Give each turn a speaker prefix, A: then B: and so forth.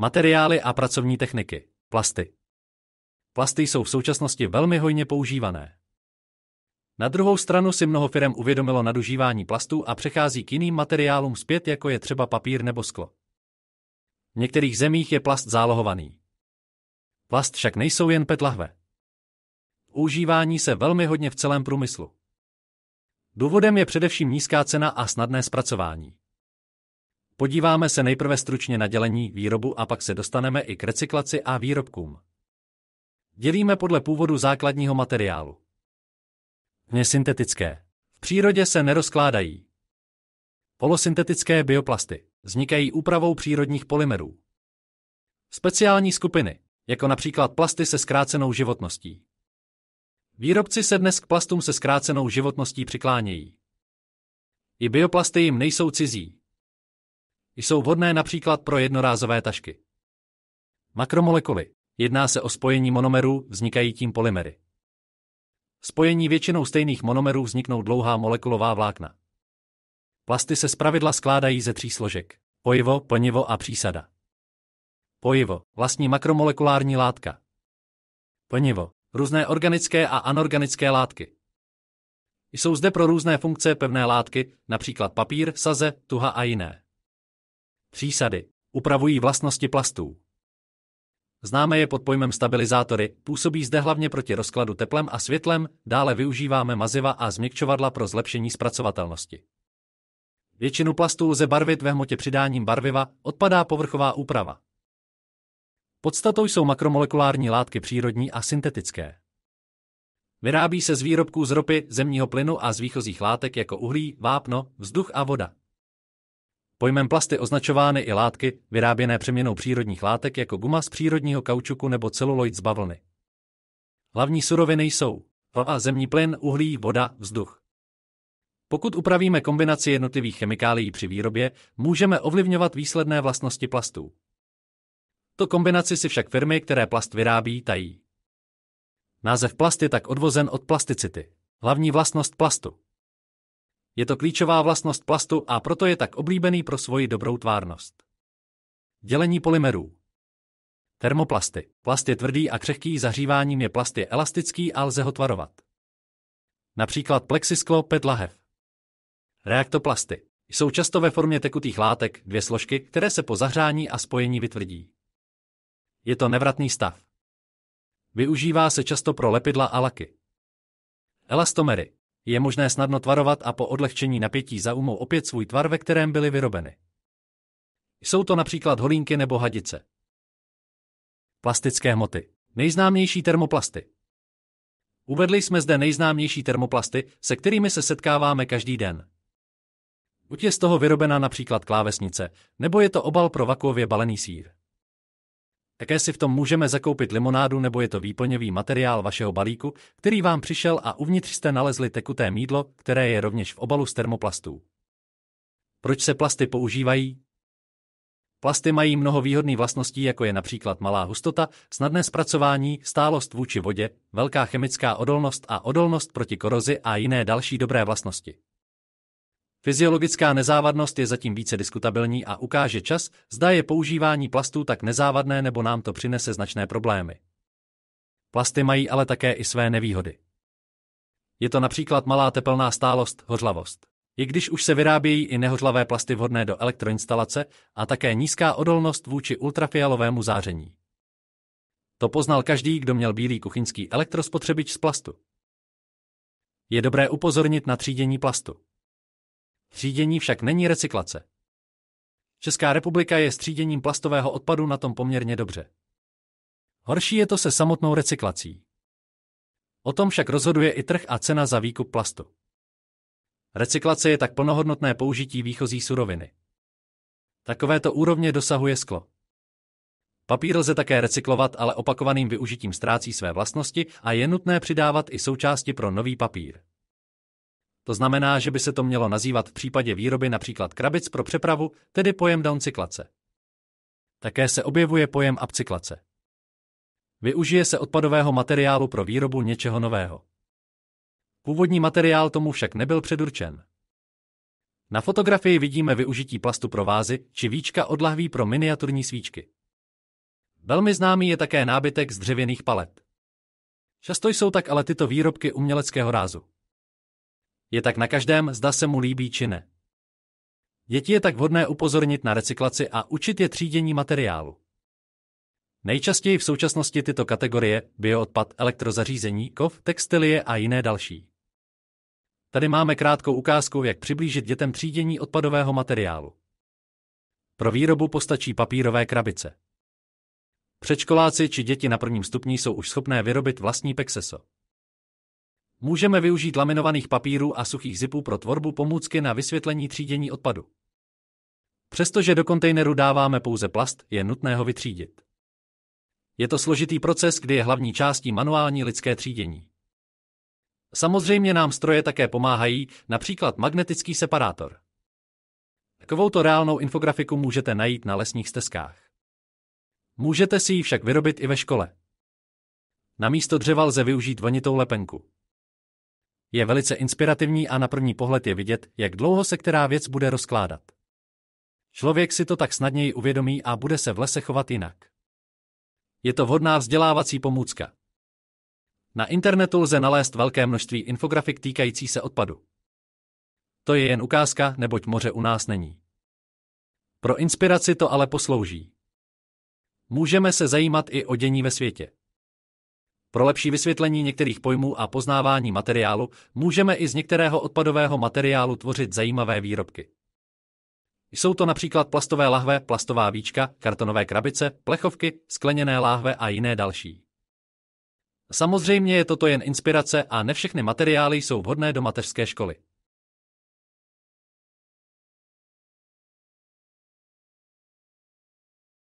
A: Materiály a pracovní techniky. Plasty. Plasty jsou v současnosti velmi hojně používané. Na druhou stranu si mnoho firm uvědomilo nadužívání plastů a přechází k jiným materiálům zpět, jako je třeba papír nebo sklo. V některých zemích je plast zálohovaný. Plast však nejsou jen petlahve. Užívání se velmi hodně v celém průmyslu. Důvodem je především nízká cena a snadné zpracování. Podíváme se nejprve stručně na dělení, výrobu a pak se dostaneme i k recyklaci a výrobkům. Dělíme podle původu základního materiálu. Nesyntetické. V přírodě se nerozkládají. Polosyntetické bioplasty vznikají úpravou přírodních polymerů. Speciální skupiny, jako například plasty se zkrácenou životností. Výrobci se dnes k plastům se zkrácenou životností přiklánějí. I bioplasty jim nejsou cizí, jsou vhodné například pro jednorázové tašky. Makromolekuly. Jedná se o spojení monomerů, vznikají tím polymery. Spojení většinou stejných monomerů vzniknou dlouhá molekulová vlákna. Plasty se zpravidla skládají ze tří složek. Pojivo, plnivo a přísada. Pojivo. Vlastní makromolekulární látka. Plnivo. Různé organické a anorganické látky. Jsou zde pro různé funkce pevné látky, například papír, saze, tuha a jiné. Přísady upravují vlastnosti plastů. Známe je pod pojmem stabilizátory, působí zde hlavně proti rozkladu teplem a světlem, dále využíváme maziva a změkčovadla pro zlepšení zpracovatelnosti. Většinu plastů lze barvit ve hmotě přidáním barviva, odpadá povrchová úprava. Podstatou jsou makromolekulární látky přírodní a syntetické. Vyrábí se z výrobků z ropy, zemního plynu a z výchozích látek jako uhlí, vápno, vzduch a voda. Pojmem plasty označovány i látky, vyráběné přeměnou přírodních látek jako guma z přírodního kaučuku nebo celuloid z bavlny. Hlavní suroviny jsou a zemní plyn, uhlí, voda, vzduch. Pokud upravíme kombinaci jednotlivých chemikálií při výrobě, můžeme ovlivňovat výsledné vlastnosti plastů. To kombinaci si však firmy, které plast vyrábí, tají. Název plast je tak odvozen od plasticity, hlavní vlastnost plastu. Je to klíčová vlastnost plastu a proto je tak oblíbený pro svoji dobrou tvárnost. Dělení polymerů Termoplasty. Plast je tvrdý a křehký, zahříváním je plast je elastický a lze ho tvarovat. Například plexisklo PET lahev. Reaktoplasty. Jsou často ve formě tekutých látek, dvě složky, které se po zahřání a spojení vytvrdí. Je to nevratný stav. Využívá se často pro lepidla a laky. Elastomery je možné snadno tvarovat a po odlehčení napětí zaumou opět svůj tvar, ve kterém byly vyrobeny. Jsou to například holínky nebo hadice. Plastické hmoty. Nejznámější termoplasty. Uvedli jsme zde nejznámější termoplasty, se kterými se setkáváme každý den. Buď je z toho vyrobena například klávesnice, nebo je to obal pro vakuově balený sír. Také si v tom můžeme zakoupit limonádu nebo je to výplňový materiál vašeho balíku, který vám přišel a uvnitř jste nalezli tekuté mídlo, které je rovněž v obalu z termoplastů. Proč se plasty používají? Plasty mají mnoho výhodných vlastností, jako je například malá hustota, snadné zpracování, stálost vůči vodě, velká chemická odolnost a odolnost proti korozi a jiné další dobré vlastnosti. Fyziologická nezávadnost je zatím více diskutabilní a ukáže čas, zda je používání plastů tak nezávadné nebo nám to přinese značné problémy. Plasty mají ale také i své nevýhody. Je to například malá tepelná stálost, hořlavost. I když už se vyrábějí i nehořlavé plasty vhodné do elektroinstalace a také nízká odolnost vůči ultrafialovému záření. To poznal každý, kdo měl bílý kuchyňský elektrospotřebič z plastu. Je dobré upozornit na třídění plastu. Třídění však není recyklace. Česká republika je s tříděním plastového odpadu na tom poměrně dobře. Horší je to se samotnou recyklací. O tom však rozhoduje i trh a cena za výkup plastu. Recyklace je tak plnohodnotné použití výchozí suroviny. Takovéto úrovně dosahuje sklo. Papír lze také recyklovat, ale opakovaným využitím ztrácí své vlastnosti a je nutné přidávat i součásti pro nový papír. To znamená, že by se to mělo nazývat v případě výroby například krabic pro přepravu, tedy pojem downcyklace. Také se objevuje pojem upcyklace. Využije se odpadového materiálu pro výrobu něčeho nového. Původní materiál tomu však nebyl předurčen. Na fotografii vidíme využití plastu pro vázy či víčka od lahví pro miniaturní svíčky. Velmi známý je také nábytek z dřevěných palet. Často jsou tak ale tyto výrobky uměleckého rázu. Je tak na každém, zda se mu líbí či ne. Děti je tak vhodné upozornit na recyklaci a učit je třídění materiálu. Nejčastěji v současnosti tyto kategorie bioodpad, elektrozařízení, kov, textilie a jiné další. Tady máme krátkou ukázku, jak přiblížit dětem třídění odpadového materiálu. Pro výrobu postačí papírové krabice. Předškoláci či děti na prvním stupni jsou už schopné vyrobit vlastní pexeso. Můžeme využít laminovaných papírů a suchých zipů pro tvorbu pomůcky na vysvětlení třídění odpadu. Přestože do kontejneru dáváme pouze plast, je nutné ho vytřídit. Je to složitý proces, kdy je hlavní částí manuální lidské třídění. Samozřejmě nám stroje také pomáhají, například magnetický separátor. Takovouto reálnou infografiku můžete najít na lesních stezkách. Můžete si ji však vyrobit i ve škole. Na místo dřeva lze využít vonitou lepenku je velice inspirativní a na první pohled je vidět, jak dlouho se která věc bude rozkládat. Člověk si to tak snadněji uvědomí a bude se v lese chovat jinak. Je to vhodná vzdělávací pomůcka. Na internetu lze nalézt velké množství infografik týkající se odpadu. To je jen ukázka, neboť moře u nás není. Pro inspiraci to ale poslouží. Můžeme se zajímat i o dění ve světě. Pro lepší vysvětlení některých pojmů a poznávání materiálu můžeme i z některého odpadového materiálu tvořit zajímavé výrobky. Jsou to například plastové lahve, plastová víčka, kartonové krabice, plechovky, skleněné láhve a jiné další. Samozřejmě je toto jen inspirace a ne všechny materiály jsou vhodné do mateřské školy.